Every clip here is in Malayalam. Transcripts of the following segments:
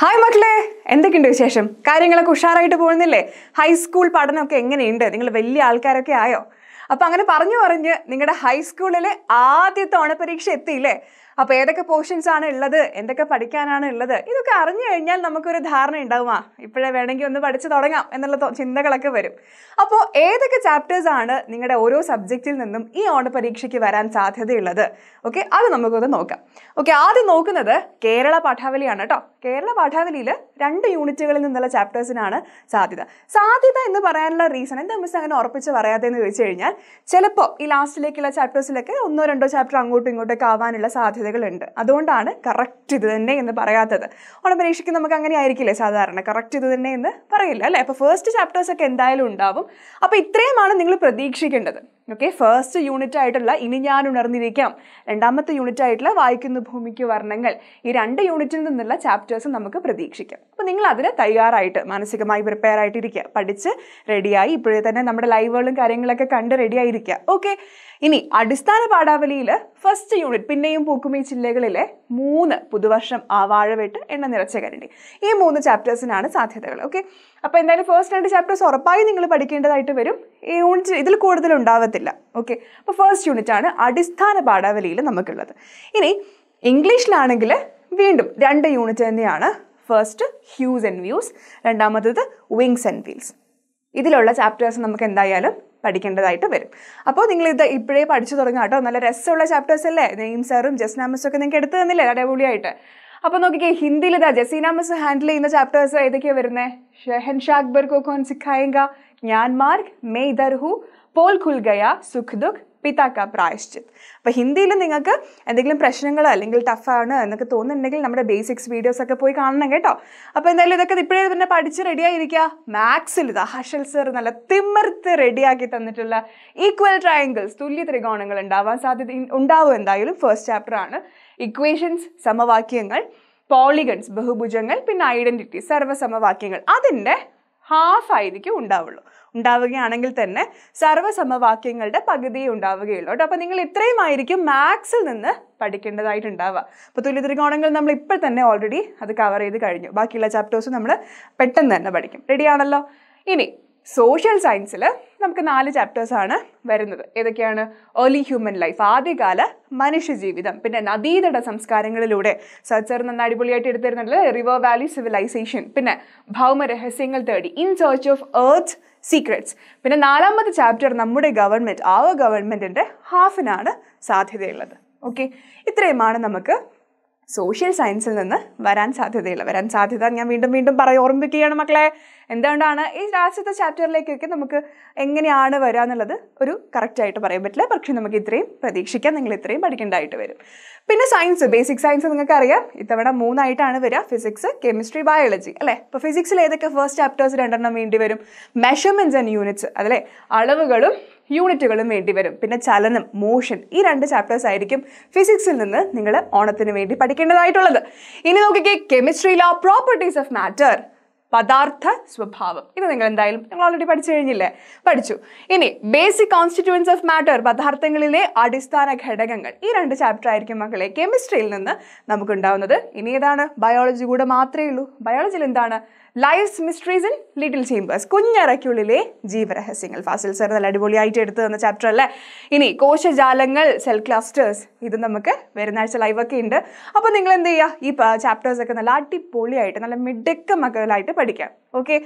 ഹായ് മക്കളെ എന്തൊക്കെയുണ്ട് വിശേഷം കാര്യങ്ങളൊക്കെ ഉഷാറായിട്ട് പോകുന്നില്ലേ ഹൈസ്കൂൾ പഠനമൊക്കെ എങ്ങനെയുണ്ട് നിങ്ങൾ വലിയ ആൾക്കാരൊക്കെ ആയോ അപ്പം അങ്ങനെ പറഞ്ഞു പറഞ്ഞ് നിങ്ങളുടെ ഹൈസ്കൂളിൽ ആദ്യത്തെ ഓണപരീക്ഷ എത്തിയില്ലേ അപ്പോൾ ഏതൊക്കെ പോർഷൻസ് ആണ് ഉള്ളത് എന്തൊക്കെ പഠിക്കാനാണ് ഉള്ളത് ഇതൊക്കെ അറിഞ്ഞു കഴിഞ്ഞാൽ നമുക്കൊരു ധാരണ ഉണ്ടാവുമാ ഇപ്പോഴേ വേണമെങ്കിൽ ഒന്ന് പഠിച്ചു തുടങ്ങാം എന്നുള്ള ചിന്തകളൊക്കെ വരും അപ്പോൾ ഏതൊക്കെ ചാപ്റ്റേഴ്സ് ആണ് നിങ്ങളുടെ ഓരോ സബ്ജക്റ്റിൽ നിന്നും ഈ ഓണ പരീക്ഷയ്ക്ക് വരാൻ സാധ്യതയുള്ളത് ഓക്കെ അത് നമുക്കൊന്ന് നോക്കാം ഓക്കെ ആദ്യം നോക്കുന്നത് കേരള പാഠാവലിയാണ് കേട്ടോ കേരള പാഠാവലിയിൽ രണ്ട് യൂണിറ്റുകളിൽ നിന്നുള്ള ചാപ്റ്റേഴ്സിനാണ് സാധ്യത സാധ്യത എന്ന് പറയാനുള്ള റീസൺ എന്താ മിസ് അങ്ങനെ ഉറപ്പിച്ച് പറയാതെന്ന് ചോദിച്ചു കഴിഞ്ഞാൽ ചിലപ്പോൾ ഈ ലാസ്റ്റിലേക്കുള്ള ചാപ്റ്റേഴ്സിലൊക്കെ ഒന്നോ രണ്ടോ ചാപ്റ്റർ അങ്ങോട്ടും ഇങ്ങോട്ടൊക്കെ ആവാനുള്ള സാധ്യത സാധ്യതകളുണ്ട് അതുകൊണ്ടാണ് കറക്റ്റ് ഇത് തന്നെ എന്ന് പറയാത്തത് പരീക്ഷയ്ക്ക് നമുക്ക് അങ്ങനെ ആയിരിക്കില്ലേ സാധാരണ കറക്റ്റ് ഇത് തന്നെ എന്ന് പറയില്ല അല്ലേ അപ്പോൾ ഫസ്റ്റ് ചാപ്റ്റേഴ്സൊക്കെ എന്തായാലും ഉണ്ടാവും അപ്പോൾ ഇത്രയുമാണ് നിങ്ങൾ പ്രതീക്ഷിക്കേണ്ടത് ഓക്കെ ഫസ്റ്റ് യൂണിറ്റ് ആയിട്ടുള്ള ഇനി ഞാൻ ഉണർന്നിരിക്കാം രണ്ടാമത്തെ യൂണിറ്റ് ആയിട്ടുള്ള വായിക്കുന്ന ഭൂമിക്ക് വർണ്ണങ്ങൾ ഈ രണ്ട് യൂണിറ്റിൽ നിന്നുള്ള ചാപ്റ്റേഴ്സ് നമുക്ക് പ്രതീക്ഷിക്കാം അപ്പോൾ നിങ്ങൾ അതിന് തയ്യാറായിട്ട് മാനസികമായി പ്രിപ്പയർ ആയിട്ടിരിക്കുക പഠിച്ച് റെഡിയായി ഇപ്പോഴേ തന്നെ നമ്മുടെ ലൈവുകളും കാര്യങ്ങളൊക്കെ കണ്ട് റെഡിയായിരിക്കുക ഓക്കെ ഇനി അടിസ്ഥാന പാഠാവലിയിൽ ഫസ്റ്റ് യൂണിറ്റ് പിന്നെയും പൂക്കുമീ ജില്ലകളിലെ മൂന്ന് പുതുവർഷം ആ വാഴവെട്ട് എണ്ണ നിറച്ച കരണ്ടി ഈ മൂന്ന് ചാപ്റ്റേഴ്സിനാണ് സാധ്യതകൾ ഓക്കെ അപ്പോൾ എന്തായാലും ഫസ്റ്റ് രണ്ട് ചാപ്റ്റേഴ്സ് ഉറപ്പായി നിങ്ങൾ പഠിക്കേണ്ടതായിട്ട് വരും യൂണിറ്റ് ഇതിൽ കൂടുതൽ ഉണ്ടാവത്തില്ല ഓക്കെ അപ്പോൾ ഫസ്റ്റ് യൂണിറ്റ് ആണ് അടിസ്ഥാന പാഠാവലിയിൽ നമുക്കുള്ളത് ഇനി ഇംഗ്ലീഷിലാണെങ്കിൽ വീണ്ടും രണ്ട് യൂണിറ്റ് തന്നെയാണ് ഫസ്റ്റ് ഹ്യൂസ് ആൻഡ് വ്യൂസ് രണ്ടാമത്തത് വിങ്സ് ആൻഡ് വീൽസ് ഇതിലുള്ള ചാപ്റ്റേഴ്സ് നമുക്ക് എന്തായാലും പഠിക്കേണ്ടതായിട്ട് വരും അപ്പോൾ നിങ്ങൾ ഇത് ഇപ്പോഴേ പഠിച്ചു തുടങ്ങാം കേട്ടോ നല്ല രസമുള്ള ചാപ്റ്റേഴ്സ് അല്ലേ നെയിം സാറും ജസ്നാമസും ഒക്കെ നിങ്ങൾക്ക് എടുത്തു തന്നില്ലേ അടിപൊളിയായിട്ട് അപ്പോൾ നോക്കിക്കേ ഹിന്ദിയിൽ ഇതാ ജസീന മിസ് ഹാൻഡിൽ ചെയ്യുന്ന ചാപ്റ്റേഴ്സ് ഏതൊക്കെയാണ് വരുന്നത് ഷെഹൻഷാ അക്ബർ കോ കോൻ സിഖായേങ്ക ഞാൻ മാർഗ് മേ ഇദർ പോൽ ഖുൽഗയ സുഖ് ദുഃഖ് പിതാക്ക പ്രായശ്ചിത് അപ്പോൾ ഹിന്ദിയിൽ നിങ്ങൾക്ക് എന്തെങ്കിലും പ്രശ്നങ്ങളോ അല്ലെങ്കിൽ ടഫാണ് എന്നൊക്കെ തോന്നുന്നുണ്ടെങ്കിൽ നമ്മുടെ ബേസിക്സ് വീഡിയോസ് ഒക്കെ പോയി കാണണം കേട്ടോ അപ്പോൾ എന്തായാലും ഇതൊക്കെ ഇപ്പോഴേ തന്നെ പഠിച്ച് റെഡിയായിരിക്കുക മാത്സിൽ ഇതാ ഹർഷൽ സർ നല്ല തിമ്മർത്ത് റെഡിയാക്കി തന്നിട്ടുള്ള ഈക്വൽ ട്രയാങ്കിൾസ് തുല്യ ത്രികോണങ്ങൾ ഉണ്ടാവാൻ സാധ്യത ഉണ്ടാവും എന്തായാലും ഫസ്റ്റ് ചാപ്റ്റർ ആണ് ഇക്വേഷൻസ് സമവാക്യങ്ങൾ പോളിഗൺസ് ബഹുഭുജങ്ങൾ പിന്നെ ഐഡൻറ്റിറ്റി സർവ്വസമവാക്യങ്ങൾ അതിൻ്റെ ഹാഫ് ആയിരിക്കും ഉണ്ടാവുള്ളൂ ഉണ്ടാവുകയാണെങ്കിൽ തന്നെ സർവ്വസമവാക്യങ്ങളുടെ പകുതിയെ ഉണ്ടാവുകയുള്ളൂ കേട്ടോ അപ്പോൾ നിങ്ങൾ ഇത്രയും ആയിരിക്കും മാത്സിൽ നിന്ന് പഠിക്കേണ്ടതായിട്ടുണ്ടാവുക അപ്പോൾ തുല്യ ത്രികോണങ്ങൾ നമ്മൾ ഇപ്പോൾ തന്നെ ഓൾറെഡി അത് കവർ ചെയ്ത് കഴിഞ്ഞു ബാക്കിയുള്ള ചാപ്റ്റേഴ്സ് നമ്മൾ പെട്ടെന്ന് തന്നെ പഠിക്കും റെഡിയാണല്ലോ ഇനി സോഷ്യൽ സയൻസിൽ നമുക്ക് നാല് ചാപ്റ്റേഴ്സാണ് വരുന്നത് ഏതൊക്കെയാണ് ഏർലി ഹ്യൂമൻ ലൈഫ് ആദ്യകാല മനുഷ്യജീവിതം പിന്നെ നദീതട സംസ്കാരങ്ങളിലൂടെ സച്ചർ നന്ന അടിപൊളിയായിട്ട് എടുത്തിരുന്നുള്ളത് റിവർ വാലി സിവിലൈസേഷൻ പിന്നെ ഭൗമ രഹസ്യങ്ങൾ തേടി in search of earth secrets പിന്നെ നാലാമത്തെ ചാപ്റ്റർ നമ്മുടെ ഗവൺമെൻറ് ആ ഗവൺമെൻറ്റിൻ്റെ ഹാഫിനാണ് സാധ്യതയുള്ളത് ഓക്കെ ഇത്രയുമാണ് നമുക്ക് സോഷ്യൽ സയൻസിൽ നിന്ന് വരാൻ സാധ്യതയുള്ള വരാൻ സാധ്യത ഞാൻ വീണ്ടും വീണ്ടും പറയും ഓർമ്മിപ്പിക്കുകയാണ് മക്കളെ എന്തുകൊണ്ടാണ് ഈ ലാസ്റ്റത്തെ ചാപ്റ്ററിലേക്കൊക്കെ നമുക്ക് എങ്ങനെയാണ് വരിക എന്നുള്ളത് ഒരു കറക്റ്റായിട്ട് പറയാൻ പറ്റില്ല പക്ഷേ നമുക്ക് ഇത്രയും പ്രതീക്ഷിക്കാം നിങ്ങൾ ഇത്രയും പഠിക്കേണ്ടതായിട്ട് വരും പിന്നെ സയൻസ് ബേസിക് സയൻസ് നിങ്ങൾക്ക് അറിയാം ഇത്തവണ മൂന്നായിട്ടാണ് വരിക ഫിസിക്സ് കെമിസ്ട്രി ബയോളജി അല്ലേ ഇപ്പോൾ ഫിസിക്സിൽ ഏതൊക്കെ ഫസ്റ്റ് ചാപ്റ്റേഴ്സ് രണ്ടെണ്ണം വേണ്ടി വരും മെഷർമെൻറ്റ്സ് ആൻഡ് യൂണിറ്റ്സ് അതല്ലേ അളവുകളും യൂണിറ്റുകളും വേണ്ടി വരും പിന്നെ ചലനം മോഷൻ ഈ രണ്ട് ചാപ്റ്റേഴ്സ് ആയിരിക്കും ഫിസിക്സിൽ നിന്ന് നിങ്ങൾ ഓണത്തിന് വേണ്ടി പഠിക്കേണ്ടതായിട്ടുള്ളത് ഇനി നോക്കിക്കേ കെമിസ്ട്രിയിലോ പ്രോപ്പർട്ടീസ് ഓഫ് മാറ്റർ പദാർത്ഥ സ്വഭാവം ഇത് നിങ്ങൾ എന്തായാലും നിങ്ങൾ ഓൾറെഡി പഠിച്ചു കഴിഞ്ഞില്ലേ പഠിച്ചു ഇനി ബേസിക് കോൺസ്റ്റിറ്റ്യൂൻസ് ഓഫ് മാറ്റർ പദാർത്ഥങ്ങളിലെ അടിസ്ഥാന ഘടകങ്ങൾ ഈ രണ്ട് ചാപ്റ്റർ ആയിരിക്കും മക്കളെ കെമിസ്ട്രിയിൽ നിന്ന് നമുക്കുണ്ടാവുന്നത് ഇനി ഏതാണ് ബയോളജി കൂടെ മാത്രമേ ഉള്ളൂ ബയോളജിയിൽ എന്താണ് life's mysteries in little chambers കുഞ്ഞറയ്ക്കുള്ളിലെ ജീവരഹസ്യങ്ങൾ ഫാസിൽ സർ നല്ല അടിപൊളിയായിട്ട് എടുത്തു തന്ന ചാപ്റ്റർ അല്ലേ ഇനി കോശജാലങ്ങൾ സെൽ ക്ലസ്റ്റേഴ്സ് ഇത് നമുക്ക് വരുന്നാഴ്ച ലൈവൊക്കെ ഉണ്ട് അപ്പോൾ നിങ്ങൾ എന്ത് ചെയ്യുക ഈ ചാപ്റ്റേഴ്സൊക്കെ നല്ല അടിപൊളിയായിട്ട് നല്ല മിടുക്കമക്കളായിട്ട് പഠിക്കാം ഓക്കെ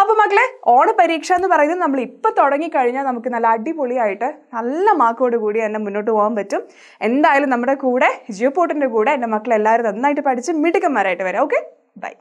അപ്പോൾ മക്കളെ ഓണപരീക്ഷ എന്ന് പറയുന്നത് നമ്മൾ ഇപ്പോൾ തുടങ്ങിക്കഴിഞ്ഞാൽ നമുക്ക് നല്ല അടിപൊളിയായിട്ട് നല്ല മാർക്കോട് കൂടി തന്നെ മുന്നോട്ട് പോകാൻ പറ്റും എന്തായാലും നമ്മുടെ കൂടെ ജിയോപോർട്ടിൻ്റെ കൂടെ എൻ്റെ മക്കളെല്ലാവരും നന്നായിട്ട് പഠിച്ച് മിടുക്കന്മാരായിട്ട് വരാം ഓക്കെ ബൈ